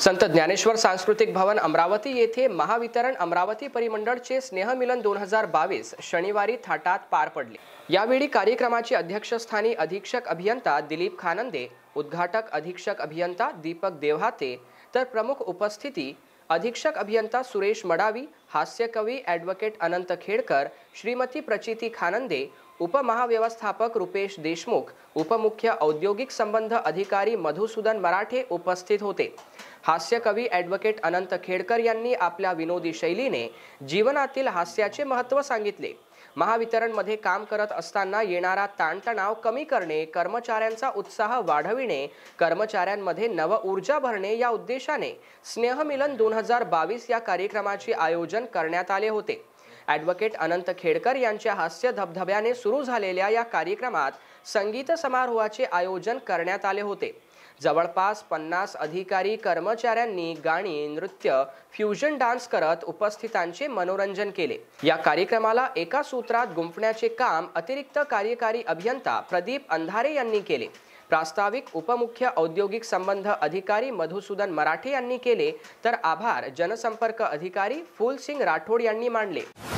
संत ज्ञानेश्वर सांस्कृतिक भवन अमरावती येथे महावितरण अमरावती परिमंडळचे स्नेहमिलन दोन हजार बावीस शनिवारी थाटात पार पडले यावेळी कार्यक्रमाची अध्यक्षस्थानी अधीक्षक अभियंता दिलीप खानंदे उद्घाटक अधीक्षक अभियंता दीपक देवहाते तर प्रमुख उपस्थिती अधीक्षक अभियंता सुरेश मडावी हास्यकवी ॲडव्होकेट अनंत खेडकर श्रीमती प्रचिती खानंदे उपमहाव्यवस्थापक रुपेश देशमुख उपमुख्य औद्योगिक संबंध अधिकारी मधुसूदन मराठे उपस्थित होते हास्य कवी ॲडव्होकेट अनंत खेडकर यांनी आपल्या विनोदी शैलीने जीवनातील हास्याचे महत्त्व सांगितले महावितरणमध्ये काम करत असताना येणारा ताणतणाव कमी करणे कर्मचाऱ्यांचा उत्साह वाढविणे कर्मचाऱ्यांमध्ये नव ऊर्जा भरणे या उद्देशाने स्नेहमिलन दोन हजार बावीस या कार्यक्रमाचे आयोजन करण्यात आले होते ॲडव्होकेट अनंत खेडकर यांच्या हास्य धबधब्याने सुरू झालेल्या या कार्यक्रमात संगीत समारोहाचे आयोजन करण्यात आले होते जवळपास पन्नास अधिकारी कर्मचाऱ्यांनी गाणी नृत्य फ्युजन डान्स करत उपस्थितांचे मनोरंजन केले या कार्यक्रमाला एका सूत्रात गुंफण्याचे काम अतिरिक्त कार्यकारी अभियंता प्रदीप अंधारे यांनी केले प्रास्ताविक उपमुख्य औद्योगिक संबंध अधिकारी मधुसूदन मराठे यांनी केले तर आभार जनसंपर्क अधिकारी फुलसिंग राठोड यांनी मांडले